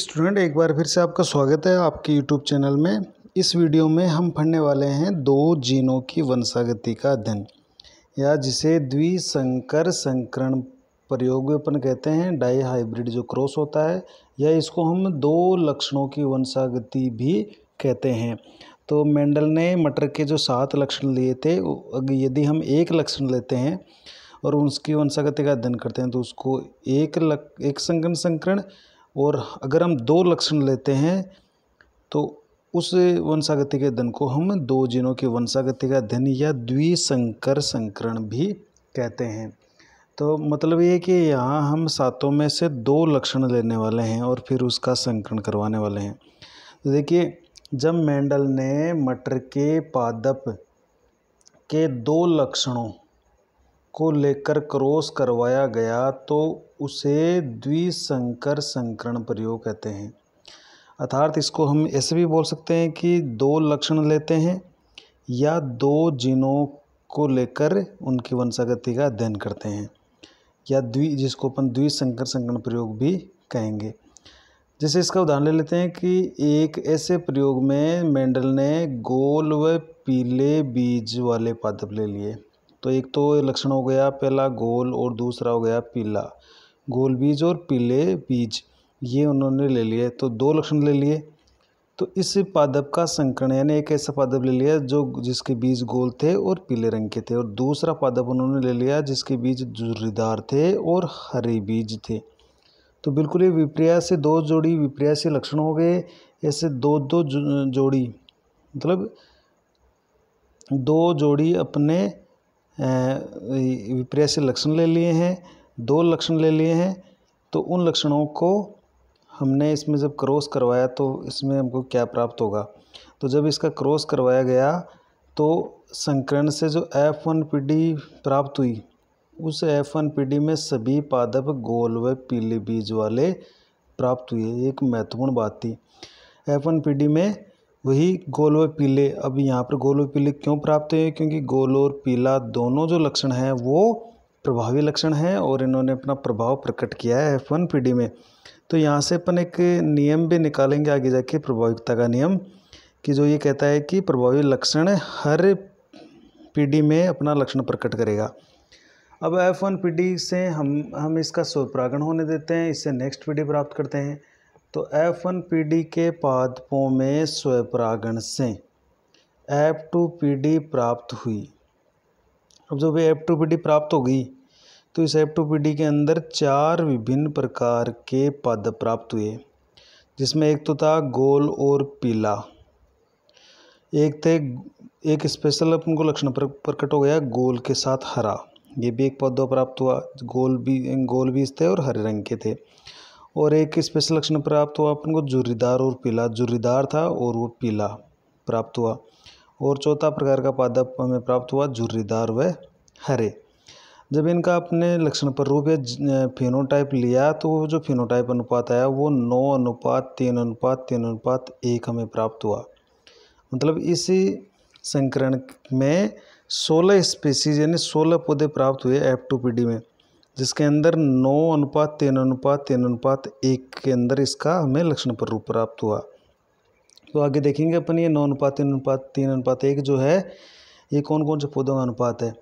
student एक बार फिर से आपका स्वागत है आपके यूट्यूब चैनल में इस वीडियो में हम पढ़ने वाले हैं दो जीनों की वंशागति का अध्ययन या जिसे द्विसंकर संकरण प्रयोग अपन कहते हैं डाई हाइब्रिड जो क्रॉस होता है या इसको हम दो लक्षणों की वंशागति भी कहते हैं तो मेंडल ने मटर के जो सात लक्षण लिए थे यदि हम एक लक्षण लेते हैं और उसकी वंशागति का अध्ययन करते हैं तो उसको एक लक एक संकरण संकरण और अगर हम दो लक्षण लेते हैं तो उस वंशागति के धन को हम दो जिनों की वंशागति का धन या द्विशंकर संकरण भी कहते हैं तो मतलब ये कि यहाँ हम सातों में से दो लक्षण लेने वाले हैं और फिर उसका संकरण करवाने वाले हैं तो देखिए जब मेंडल ने मटर के पादप के दो लक्षणों को लेकर क्रॉस करवाया गया तो उसे द्विशंकर संकरण प्रयोग कहते हैं अर्थात इसको हम ऐसे भी बोल सकते हैं कि दो लक्षण लेते हैं या दो जिनों को लेकर उनकी वंशागति का अध्ययन करते हैं या द्वि जिसको अपन द्विशंकर संकरण प्रयोग भी कहेंगे जैसे इसका उदाहरण ले लेते हैं कि एक ऐसे प्रयोग में मेंडल ने गोल व पीले बीज वाले पादप ले लिए तो एक तो लक्षण हो गया पहला गोल और दूसरा हो गया पीला गोल बीज और पीले बीज ये उन्होंने ले लिए तो दो लक्षण ले लिए तो इस पादप का संकरण यानी एक ऐसा पादप ले लिया जो जिसके बीज गोल थे और पीले रंग के थे और दूसरा पादप उन्होंने ले लिया जिसके बीज झुर्रीदार थे और हरे बीज थे तो बिल्कुल ये विप्रिया से दो जोड़ी विप्रिया से लक्षण हो गए ऐसे दो दो जोड़ी मतलब दो जोड़ी अपने विपर्य से लक्षण ले लिए हैं दो लक्षण ले लिए हैं तो उन लक्षणों को हमने इसमें जब क्रॉस करवाया तो इसमें हमको क्या प्राप्त होगा तो जब इसका क्रॉस करवाया गया तो संकरण से जो एफ वन पी डी प्राप्त हुई उस एफ वन पी डी में सभी पादप गोल व पीले बीज वाले प्राप्त हुए एक महत्वपूर्ण बात थी एफ वन पी डी में वही गोल व पीले अब यहाँ पर गोल व पीले क्यों प्राप्त हुए क्योंकि गोल और पीला दोनों जो लक्षण हैं वो प्रभावी लक्षण हैं और इन्होंने अपना प्रभाव प्रकट किया है एफ वन में तो यहाँ से अपन एक नियम भी निकालेंगे आगे जाके प्रभाविकता का नियम कि जो ये कहता है कि प्रभावी लक्षण हर पीढ़ी में अपना लक्षण प्रकट करेगा अब एफ वन से हम हम इसका स्वप्रागण होने देते हैं इससे नेक्स्ट पीढ़ी प्राप्त करते हैं तो एफ वन डी के पादपों में स्वपरागण से एफ टू डी प्राप्त हुई अब जब एफ टू डी प्राप्त हो गई तो इस एफ टू डी के अंदर चार विभिन्न प्रकार के पद प्राप्त हुए जिसमें एक तो था गोल और पीला एक थे एक स्पेशल अपन को लक्षण प्रकट हो गया गोल के साथ हरा ये भी एक पौधा प्राप्त हुआ गोल भी गोल इस थे और हरे रंग के थे और एक स्पेशल लक्षण प्राप्त हुआ अपन को जुरीदार और पीला जुरीदार था और वो पीला प्राप्त हुआ और चौथा प्रकार का पादप हमें प्राप्त हुआ जुर्रीदार व हरे जब इनका अपने लक्षण रूप या फिनोटाइप लिया तो जो फिनोटाइप अनुपात आया वो नौ अनुपात तीन अनुपात तीन अनुपात एक हमें प्राप्त हुआ मतलब इसी संकरण में सोलह स्पीसीज यानी सोलह पौधे प्राप्त हुए एफ टू पी डी में जिसके अंदर नौ अनुपात तीन अनुपात तीन अनुपात एक के अंदर इसका हमें लक्षण पर रूप प्राप्त हुआ तो आगे देखेंगे अपन ये नौ अनुपात तीन अनुपात तीन अनुपात एक जो है ये कौन कौन से पौधों का अनुपात है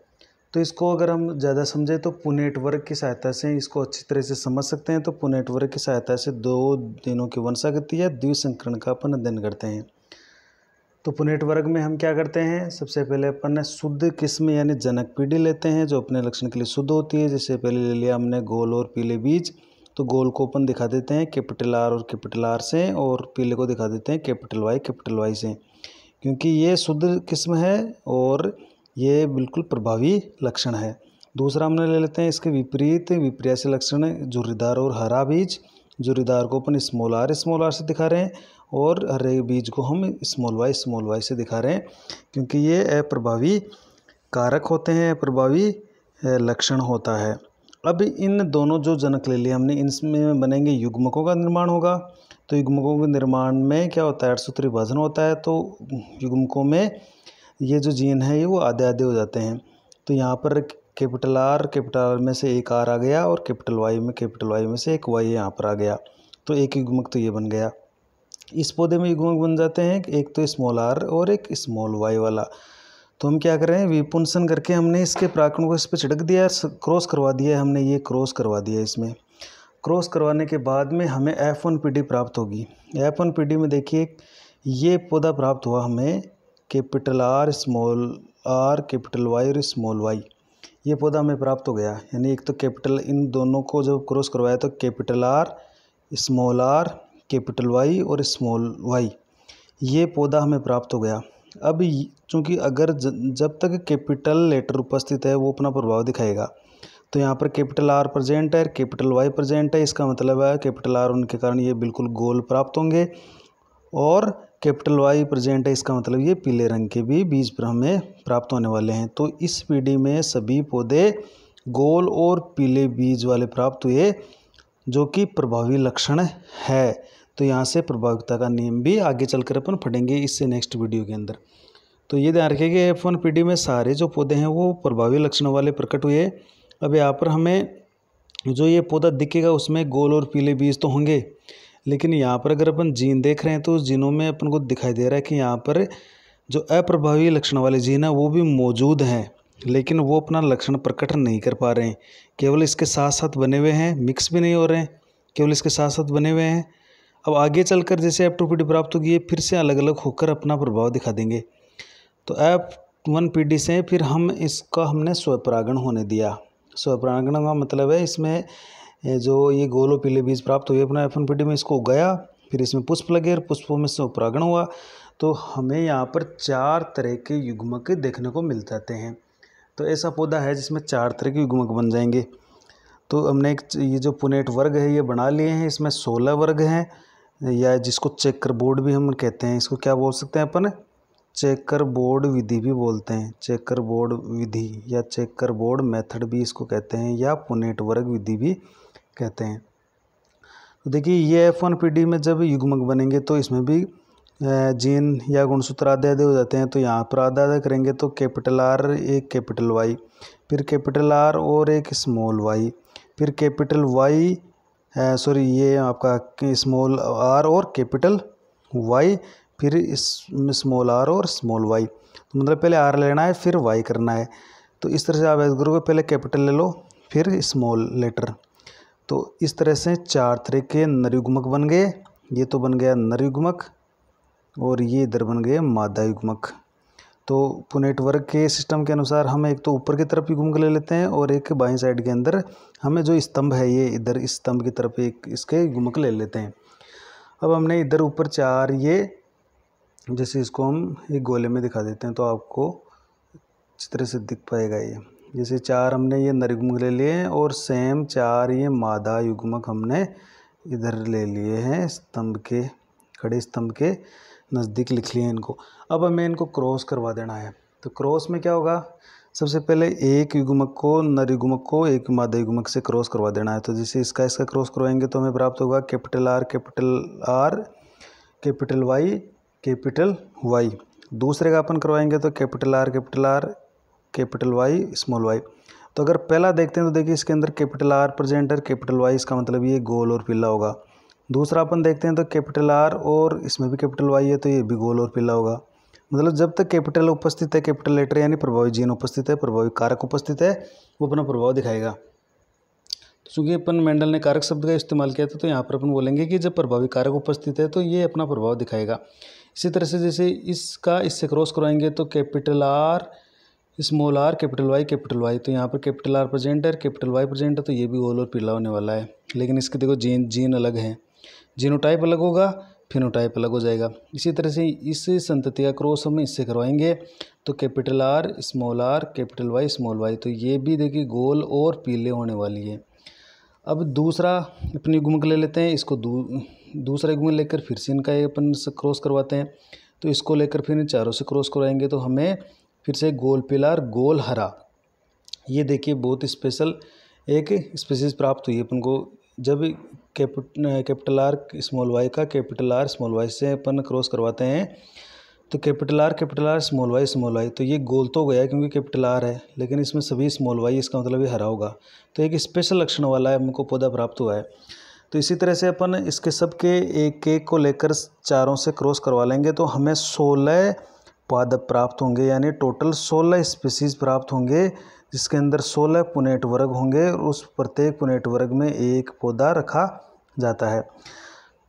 तो इसको अगर हम ज़्यादा समझें तो पुनेट वर्ग की सहायता से इसको अच्छी तरह से समझ सकते हैं तो पुनेट वर्ग की सहायता से दो दिनों की वंशागति या द्विसंकरण का अपन अध्ययन करते हैं तो पुनेट वर्ग में हम क्या करते हैं सबसे पहले अपन ने शुद्ध किस्म यानी जनक पीढ़ी लेते हैं जो अपने लक्षण के लिए शुद्ध होती है जैसे पहले ले लिया हमने गोल और पीले बीज तो गोल को अपन दिखा देते हैं कैपिटल आर और कैपिटल आर से और पीले को दिखा देते हैं कैपिटल वाई कैपिटल वाई से क्योंकि ये शुद्ध किस्म है और ये बिल्कुल प्रभावी लक्षण है दूसरा हमने ले लेते हैं इसके विपरीत विपर्यासी लक्षण झुर्रीदार और हरा बीज जुरीदार को अपन स्मॉल आर स्मॉल आर से दिखा रहे हैं और हरे बीज को हम स्मॉल वाई स्मॉल वाई से दिखा रहे हैं क्योंकि ये अप्रभावी कारक होते हैं अप्रभावी लक्षण होता है अब इन दोनों जो जनक ले लिए हमने इनमें बनेंगे युग्मकों का निर्माण होगा तो युग्मकों के निर्माण में क्या होता है अड़सूत्र सूत्री विभाजन होता है तो युग्मकों में ये जो जीन है ये वो आधे आधे हो जाते हैं तो यहाँ पर कैपिटल आर कैपिटल आर में से एक आर आ गया और कैपिटल वाई में कैपिटल वाई में से एक वाई यहाँ पर आ गया तो एक युग्मक तो ये बन गया इस पौधे में युग्मक बन जाते हैं एक तो स्मॉल आर और एक स्मॉल वाई वाला तो हम क्या कर रहे हैं विपुंसन करके हमने इसके प्राकरण को इस पर छिड़क दिया क्रॉस करवा दिया हमने ये क्रॉस करवा दिया इसमें क्रॉस करवाने के बाद में हमें एफ वन पी प्राप्त होगी एफ वन पी में देखिए ये पौधा प्राप्त हुआ हमें capital R small R capital Y और स्मॉल वाई ये पौधा हमें प्राप्त हो गया यानी एक तो कैपिटल इन दोनों को जब क्रॉस करवाया तो capital R small R capital Y और स्मॉल वाई ये पौधा हमें प्राप्त हो गया अब चूँकि अगर जब तक कैपिटल लेटर उपस्थित है वो अपना प्रभाव दिखाएगा तो यहाँ पर कैपिटल आर प्रजेंट है कैपिटल वाई प्रजेंट है इसका मतलब है कैपिटल आर उनके कारण ये बिल्कुल गोल प्राप्त होंगे और कैपिटल वाई प्रेजेंट है इसका मतलब ये पीले रंग के भी बीज पर हमें प्राप्त होने वाले हैं तो इस पीढ़ी में सभी पौधे गोल और पीले बीज वाले प्राप्त हुए जो कि प्रभावी लक्षण है तो यहाँ से प्रभाविकता का नियम भी आगे चलकर अपन पढ़ेंगे इससे नेक्स्ट वीडियो के अंदर तो ये ध्यान रखिए कि एफ वन पीढ़ी में सारे जो पौधे हैं वो प्रभावी लक्षणों वाले प्रकट हुए अब यहाँ पर हमें जो ये पौधा दिखेगा उसमें गोल और पीले बीज तो होंगे लेकिन यहाँ पर अगर अपन जीन देख रहे हैं तो उस जीनों में अपन को दिखाई दे रहा है कि यहाँ पर जो अप्रभावी लक्षण वाले जीन हैं वो भी मौजूद हैं लेकिन वो अपना लक्षण प्रकट नहीं कर पा रहे हैं केवल इसके साथ साथ बने हुए हैं मिक्स भी नहीं हो रहे हैं केवल इसके साथ साथ बने हुए हैं अब आगे चलकर जैसे ऐप टू पी प्राप्त होगी फिर से अलग अलग होकर अपना प्रभाव दिखा देंगे तो ऐप वन पी से फिर हम इसका हमने स्वपरागण होने दिया स्वपरागण का मतलब है इसमें जो ये गोलो पीले बीज प्राप्त हुए अपना एफ एन में इसको उगाया फिर इसमें पुष्प लगे और पुष्पों में से उपरागण हुआ तो हमें यहाँ पर चार तरह के युग्मक देखने को मिल जाते हैं तो ऐसा पौधा है जिसमें चार तरह के युग्मक बन जाएंगे तो हमने एक ये जो पुनेट वर्ग है ये बना लिए हैं इसमें सोलह वर्ग हैं या जिसको चेकर बोर्ड भी हम कहते हैं इसको क्या बोल सकते हैं अपन चेकर बोर्ड विधि भी बोलते हैं चेकर बोर्ड विधि या चेकर बोर्ड मेथड भी इसको कहते हैं या पुनेट वर्ग विधि भी कहते हैं तो देखिए ये एफ वन पी में जब युग्मक बनेंगे तो इसमें भी जीन या गुणसूत्र आधे आधे हो जाते हैं तो यहाँ पर आधा आधा करेंगे तो कैपिटल आर एक कैपिटल वाई फिर कैपिटल आर और एक स्मॉल वाई फिर कैपिटल वाई सॉरी ये आपका स्मॉल आर और कैपिटल वाई फिर इस स्मॉल आर और स्मॉल वाई तो मतलब पहले आर लेना है फिर वाई करना है तो इस तरह से आप ऐसा करोगे पहले कैपिटल ले लो फिर स्मॉल लेटर तो इस तरह से चार तरह के नरयुग्मक बन गए ये तो बन गया नरयुग्मक और ये इधर बन गए मादा युग्मक तो पुनेट वर्ग के सिस्टम के अनुसार हम एक तो ऊपर की तरफ युग्मक ले लेते हैं और एक बाई साइड के अंदर हमें जो स्तंभ है ये इधर इस स्तंभ की तरफ एक इसके युग्मक ले लेते हैं अब हमने इधर ऊपर चार ये जैसे इसको हम एक गोले में दिखा देते हैं तो आपको चित्र तरह से दिख पाएगा ये जैसे चार हमने ये नरयुग्मक ले लिए हैं और सेम चार ये मादा युग्मक हमने इधर ले लिए हैं स्तंभ के खड़े स्तंभ के नज़दीक लिख लिए इनको अब हमें इनको क्रॉस करवा देना है तो क्रॉस में क्या होगा सबसे पहले एक युग्मक को नर युग्मक को एक मादा युग्मक से क्रॉस करवा देना है तो जैसे इसका इसका क्रॉस करवाएंगे तो हमें प्राप्त होगा capital R capital R capital Y capital Y दूसरे का अपन करवाएंगे तो capital R capital R capital Y small Y तो अगर पहला देखते हैं तो देखिए इसके अंदर कैपिटल आर प्रजेंट है कैपिटल वाई इसका मतलब ये गोल और पीला होगा दूसरा अपन देखते हैं तो कैपिटल आर और इसमें भी कैपिटल वाई है तो ये भी गोल और पीला होगा मतलब जब तक कैपिटल उपस्थित है कैपिटल लेटर यानी प्रभावी जीन उपस्थित है प्रभावी कारक उपस्थित है वो अपना प्रभाव दिखाएगा तो चूँकि अपन मेंडल ने कारक शब्द का इस्तेमाल किया था तो यहाँ पर अपन बोलेंगे कि जब प्रभावी कारक उपस्थित है तो ये अपना प्रभाव दिखाएगा इसी तरह से जैसे इसका इससे क्रॉस करवाएंगे तो capital R small R capital Y capital Y तो यहाँ पर कैपिटल आर प्रेजेंट है कैपिटल वाई प्रेजेंट है तो ये भी गोल और पीला होने वाला है लेकिन इसके देखो जीन जीन अलग है जीनोटाइप अलग होगा फिनोटाइप अलग हो जाएगा इसी तरह से इस संतति का क्रॉस हम इससे करवाएंगे तो capital R small R capital Y small Y तो ये भी देखिए गोल और पीले होने वाली है अब दूसरा अपनी गुमक ले लेते हैं इसको दू, दूसरा गुमक लेकर फिर से इनका अपन क्रॉस करवाते हैं तो इसको लेकर फिर चारों से क्रॉस करवाएंगे तो हमें फिर से गोल पिलार गोल हरा ये देखिए बहुत स्पेशल एक स्पेसिस प्राप्त हुई अपन को जब capital capital R small Y का कैपिटल आर स्मॉल वाई से अपन क्रॉस करवाते हैं तो capital R capital R small Y small Y तो ये गोल तो गया क्योंकि कैपिटल आर है लेकिन इसमें सभी स्मॉल वाई इसका मतलब ये हरा होगा तो एक स्पेशल लक्षण वाला है हमको पौधा प्राप्त हुआ है तो इसी तरह से अपन इसके सबके एक एक को लेकर चारों से क्रॉस करवा लेंगे तो हमें सोलह पादप प्राप्त होंगे यानी टोटल सोलह स्पीसीज प्राप्त होंगे जिसके अंदर सोलह पुनेट वर्ग होंगे और उस प्रत्येक पुनेट वर्ग में एक पौधा रखा जाता है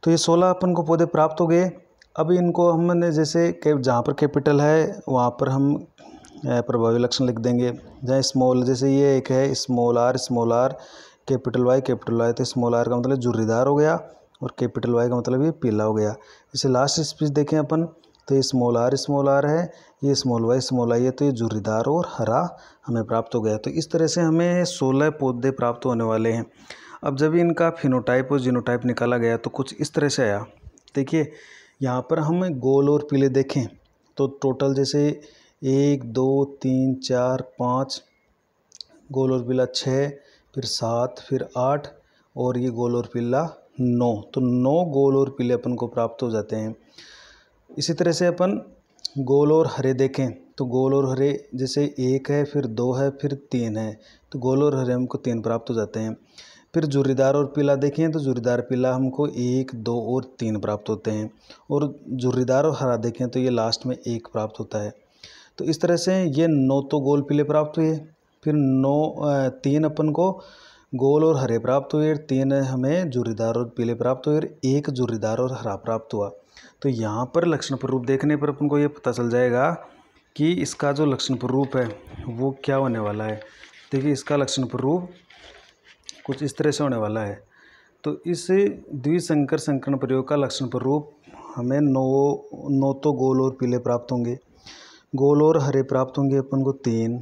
तो ये सोलह अपन को पौधे प्राप्त हो गए अब इनको हमने जैसे जहाँ पर कैपिटल है वहाँ पर हम प्रभावी लक्षण लिख देंगे जहाँ स्मॉल जैसे ये एक है small R small R capital Y capital Y तो स्मॉल आर का मतलब जुर्रीदार हो गया और कैपिटल वाई का मतलब ये पीला हो गया इसे लास्ट स्पीच देखें अपन तो ये स्मॉल आर स्मॉल आर है ये स्मॉल वाई स्मॉल आई है तो ये जुरीदार और हरा हमें प्राप्त हो गया तो इस तरह से हमें सोलह पौधे प्राप्त होने वाले हैं अब जब इनका फिनोटाइप और जीनोटाइप निकाला गया तो कुछ इस तरह से आया देखिए यहाँ पर हम गोल और पीले देखें तो टोटल जैसे एक दो तीन चार पाँच गोल और पीला छः फिर सात फिर आठ और ये गोल और पीला नौ तो नौ गोल और पीले अपन को प्राप्त हो जाते हैं इसी तरह से अपन गोल और हरे देखें तो गोल और हरे जैसे एक है फिर दो है फिर तीन है तो गोल और हरे हमको तीन प्राप्त हो जाते हैं फिर जुरीदार और पीला देखें तो जुरीदार पीला हमको एक दो और तीन प्राप्त होते हैं और जुरीदार और हरा देखें तो ये लास्ट में एक प्राप्त होता है तो इस तरह से ये नौ तो गोल पीले प्राप्त हुए फिर नौ तीन अपन को गोल और हरे प्राप्त हुए तीन हमें जुरीदार और पीले प्राप्त हुए एक जुरीदार और हरा प्राप्त हुआ तो यहाँ पर लक्षण प्ररूप देखने पर अपन को ये पता चल जाएगा कि इसका जो लक्षण प्ररूप है वो क्या होने वाला है देखिए इसका लक्षण प्ररूप कुछ इस तरह से होने वाला है तो इस द्विशंकर संकरण प्रयोग का लक्षण प्ररूप हमें नौ नौ तो गोल और पीले प्राप्त होंगे गोल और हरे प्राप्त होंगे अपन को तीन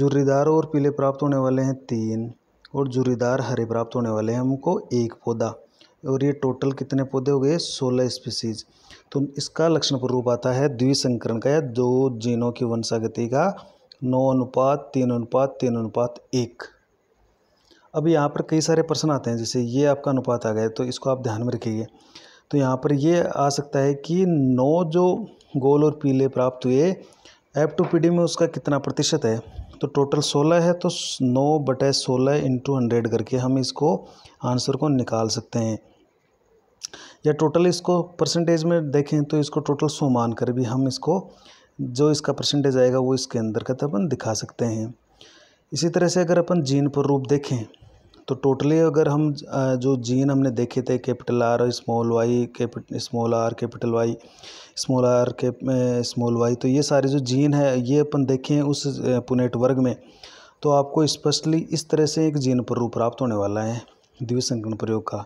जुर्रीदार और पीले प्राप्त होने वाले हैं तीन और जुरीदार हरे प्राप्त होने वाले हैं हमको एक पौधा और ये टोटल कितने पौधे हो गए सोलह स्पीसीज तो इसका लक्षण प्रूप आता है द्विसंकरण का या दो जीनों की वंशागति का नौ अनुपात तीन अनुपात तीन अनुपात एक अब यहाँ पर कई सारे प्रश्न आते हैं जैसे ये आपका अनुपात आ गया तो इसको आप ध्यान में रखिए तो यहाँ पर ये आ सकता है कि नौ जो गोल और पीले प्राप्त हुए एफ टू पी डी में उसका कितना प्रतिशत है तो टोटल सोलह है तो नौ बटे सोलह इंटू हंड्रेड करके हम इसको आंसर को निकाल सकते हैं या टोटल इसको परसेंटेज में देखें तो इसको टोटल सो मान कर भी हम इसको जो इसका परसेंटेज आएगा वो इसके अंदर का अपन दिखा सकते हैं इसी तरह से अगर अपन जीन पर रूप देखें तो टोटली अगर हम जो जीन हमने देखे थे capital R small Y capital small R capital Y small R के स्मॉल वाई तो ये सारे जो जीन है ये अपन देखें उस पुनेट वर्ग में तो आपको स्पष्टली इस तरह से एक जीन पर रूप प्राप्त होने वाला है द्विसंकरण प्रयोग का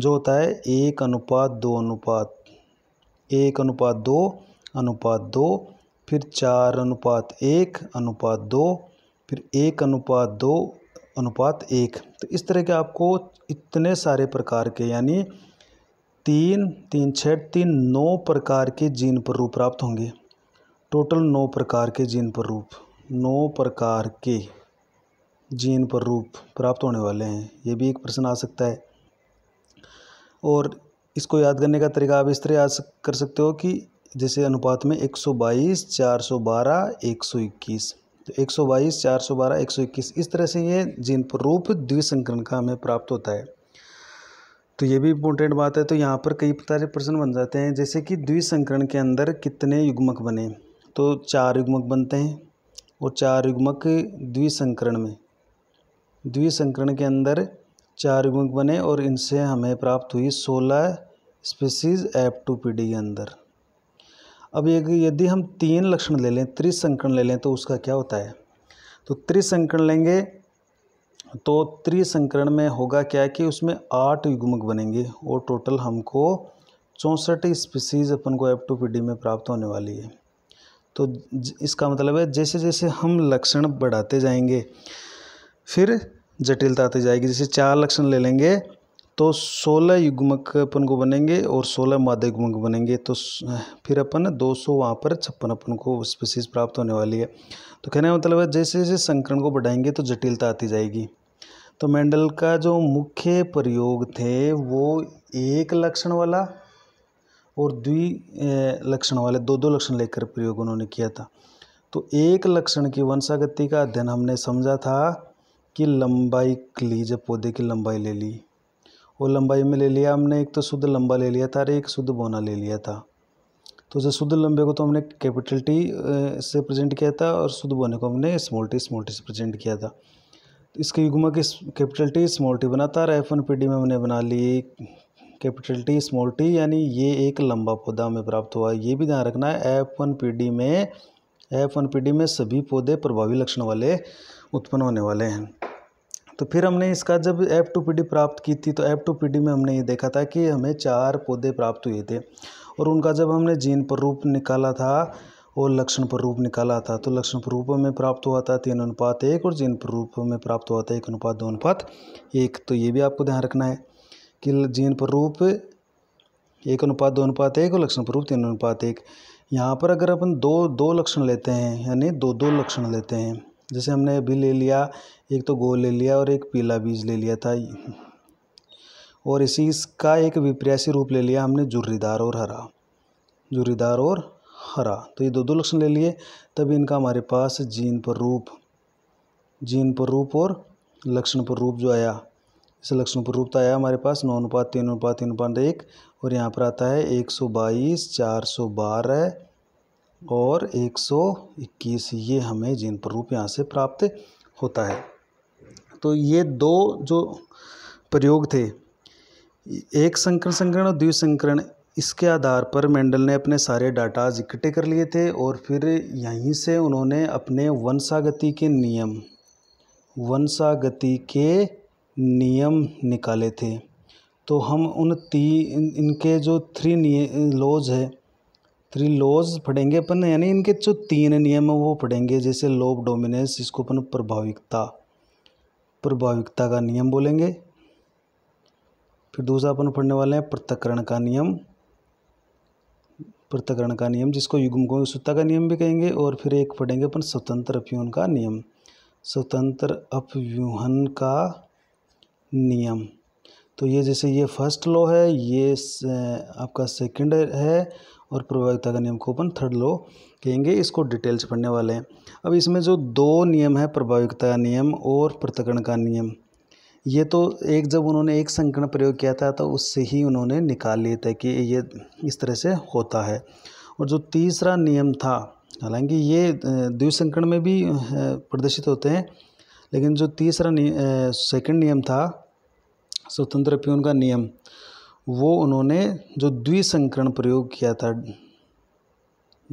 जो होता है एक अनुपात दो अनुपात एक अनुपात दो अनुपात दो फिर चार अनुपात एक अनुपात दो फिर एक अनुपात दो अनुपात एक तो इस तरह के आपको इतने सारे प्रकार के यानी तीन तीन छः तीन नौ प्रकार के जीन पर रूप प्राप्त होंगे टोटल नौ प्रकार के जीन पर रूप नौ प्रकार के जीन पर रूप प्राप्त होने वाले हैं ये भी एक प्रश्न आ सकता है और इसको याद करने का तरीका आप इस तरह याद कर सकते हो कि जैसे अनुपात में 122, 412, 121 तो 122, 412, 121 इस तरह से ये जीन पर रूप द्विसंकरण का हमें प्राप्त होता है तो ये भी इम्पोर्टेंट बात है तो यहाँ पर कई सारे प्रश्न बन जाते हैं जैसे कि द्विसंकरण के अंदर कितने युग्मक बने तो चार युग्मक बनते हैं और चार युग्मक द्विसंकरण में द्विसंकरण के अंदर चार युग्मक बने और इनसे हमें प्राप्त हुई सोलह स्पीसीज एप टू पी डी के अंदर अब एक यदि हम तीन लक्षण ले लें त्रिसंकरण ले लें तो उसका क्या होता है तो त्रिसंकरण लेंगे तो त्रिसंकरण में होगा क्या कि उसमें आठ युग्मक बनेंगे और टोटल हमको चौंसठ स्पीसीज अपन को एफ टू पी डी में प्राप्त होने वाली है तो इसका मतलब है जैसे जैसे हम लक्षण बढ़ाते जाएंगे फिर जटिलता आती जाएगी जैसे चार लक्षण ले लेंगे तो सोलह युग्मक अपन को बनेंगे और सोलह मादा युग्मक बनेंगे तो फिर अपन दो सौ वहाँ पर छप्पन अपन को स्पीसीज प्राप्त होने वाली है तो कहने का मतलब है जैसे जैसे संकरण को बढ़ाएंगे तो जटिलता आती जाएगी तो मेंडल का जो मुख्य प्रयोग थे वो एक लक्षण वाला और द्वि लक्षण वाले दो दो लक्षण लेकर प्रयोग उन्होंने किया था तो एक लक्षण की वंशागति का अध्ययन हमने समझा था कि लंबाई ली जब पौधे की लंबाई ले ली और लंबाई में ले लिया हमने एक तो शुद्ध लंबा ले लिया था और एक शुद्ध बोना ले लिया था तो जो शुद्ध लंबे को तो हमने कैपिटल टी से प्रेजेंट किया था और शुद्ध बोने को हमने स्मॉल टी स्मॉल टी से प्रेजेंट किया था तो इसके युग्म की कैपिटल टी स्मॉल टी बनाता और एफ वन पी डी में हमने बना ली कैपिटल टी स्मॉल टी यानी ये एक लंबा पौधा हमें प्राप्त हुआ ये भी ध्यान रखना है एफ वन पी डी में एफ वन पी डी में सभी पौधे प्रभावी लक्षण वाले उत्पन्न होने वाले हैं तो फिर हमने इसका जब एफ टू पी डी प्राप्त की थी तो एफ टू पी डी में हमने ये देखा था कि हमें चार पौधे प्राप्त हुए थे और उनका जब हमने जीन पर रूप निकाला था और लक्षण रूप निकाला था तो लक्षण प्ररूप में प्राप्त हुआ था तीन अनुपात एक और जीन प्ररूप में प्राप्त हुआ था एक अनुपात दो अनुपात एक तो ये भी आपको ध्यान रखना है कि जीन प्ररूप एक अनुपात दो अनुपात एक और लक्षण प्ररूप तीन अनुपात एक यहाँ पर अगर अपन दो दो लक्षण लेते हैं यानी दो दो लक्षण लेते हैं जैसे हमने अभी ले लिया एक तो गोल ले लिया और एक पीला बीज ले लिया था और इसी इसका एक विप्रयासी रूप ले लिया हमने जुर्रीदार और हरा जुर्रीदार और हरा तो ये दो दो लक्षण ले लिए तभी इनका हमारे पास जीन पर रूप जीन पर रूप और लक्षण पर रूप जो आया इस लक्षण पर रूप तो आया हमारे पास नौ अनुपात तीन अनुपात तीन अनुपात एक और यहाँ पर आता है एक सौ बाईस चार सौ बारह और एक सौ इक्कीस ये हमें जीन पर रूप यहाँ से प्राप्त होता है तो ये दो जो प्रयोग थे एक संकरण संकरण और द्विसंकरण इसके आधार पर मेंडल ने अपने सारे डाटाज इकट्ठे कर लिए थे और फिर यहीं से उन्होंने अपने वंशागति के नियम वंशागति के नियम निकाले थे तो हम उन तीन इन, इनके जो थ्री लॉज है थ्री लॉज पढ़ेंगे अपन यानी इनके जो तीन नियम है वो पढ़ेंगे जैसे लोब डोमिनेंस इसको अपन प्रभाविकता प्रभाविकता का नियम बोलेंगे फिर दूसरा अपन पढ़ने वाले हैं प्रत्यकरण का नियम पृथकरण का नियम जिसको युग्म को सुत्ता का नियम भी कहेंगे और फिर एक पढ़ेंगे अपन स्वतंत्र अपव्यूहन का नियम स्वतंत्र अपव्यूहन का नियम तो ये जैसे ये फर्स्ट लॉ है ये आपका सेकंड है और प्रभाविकता का नियम को अपन थर्ड लॉ कहेंगे इसको डिटेल्स पढ़ने वाले हैं अब इसमें जो दो नियम है प्रभाविकता नियम और पृथकरण का नियम ये तो एक जब उन्होंने एक संकरण प्रयोग किया था तो उससे ही उन्होंने निकाल लिए थे कि ये इस तरह से होता है और जो तीसरा नियम था हालांकि ये द्विसंकरण में भी प्रदर्शित होते हैं लेकिन जो तीसरा सेकंड नियम था स्वतंत्र प्यून का नियम वो उन्होंने जो द्विसंकरण प्रयोग किया था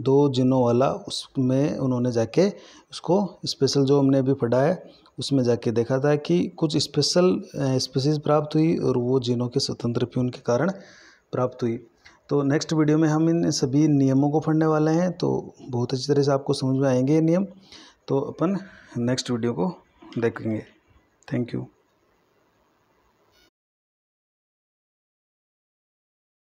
दो जिनों वाला उसमें उन्होंने जाके उसको स्पेशल जो हमने अभी पढ़ा है उसमें जाके देखा था कि कुछ स्पेशल स्पीसीज प्राप्त हुई और वो जीनों के स्वतंत्र प्यून के कारण प्राप्त हुई तो नेक्स्ट वीडियो में हम इन सभी नियमों को पढ़ने वाले हैं तो बहुत अच्छी तरह से आपको समझ में आएंगे ये नियम तो अपन नेक्स्ट वीडियो को देखेंगे थैंक यू